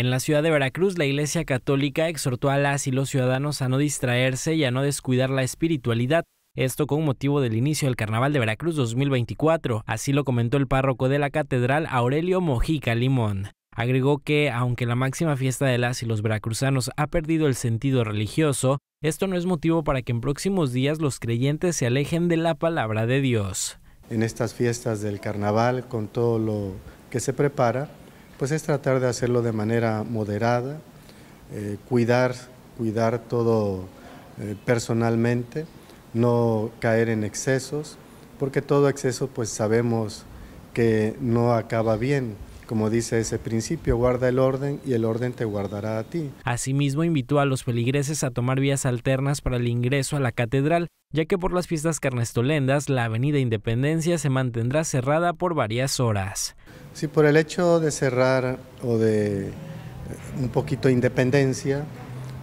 En la ciudad de Veracruz, la Iglesia Católica exhortó a las y los ciudadanos a no distraerse y a no descuidar la espiritualidad, esto con motivo del inicio del Carnaval de Veracruz 2024, así lo comentó el párroco de la catedral Aurelio Mojica Limón. Agregó que, aunque la máxima fiesta de las y los veracruzanos ha perdido el sentido religioso, esto no es motivo para que en próximos días los creyentes se alejen de la palabra de Dios. En estas fiestas del carnaval, con todo lo que se prepara, pues es tratar de hacerlo de manera moderada, eh, cuidar, cuidar todo eh, personalmente, no caer en excesos, porque todo exceso pues sabemos que no acaba bien. Como dice ese principio, guarda el orden y el orden te guardará a ti. Asimismo, invitó a los feligreses a tomar vías alternas para el ingreso a la catedral, ya que por las fiestas carnestolendas la avenida Independencia se mantendrá cerrada por varias horas. Sí, por el hecho de cerrar o de eh, un poquito Independencia,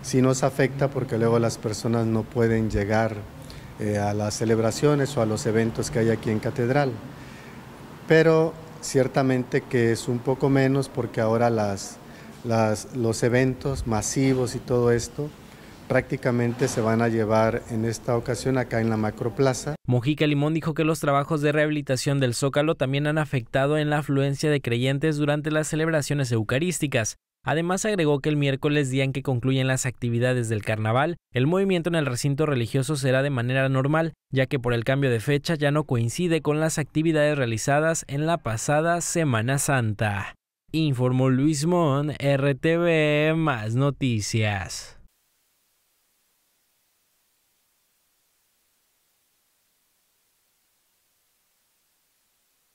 sí nos afecta porque luego las personas no pueden llegar eh, a las celebraciones o a los eventos que hay aquí en catedral. Pero ciertamente que es un poco menos porque ahora los eventos masivos y todo esto prácticamente se van a llevar en esta ocasión acá en la Macroplaza. Mojica Limón dijo que los trabajos de rehabilitación del Zócalo también han afectado en la afluencia de creyentes durante las celebraciones eucarísticas, Además agregó que el miércoles día en que concluyen las actividades del carnaval, el movimiento en el recinto religioso será de manera normal, ya que por el cambio de fecha ya no coincide con las actividades realizadas en la pasada Semana Santa. Informó Luis Mon, RTV, más noticias.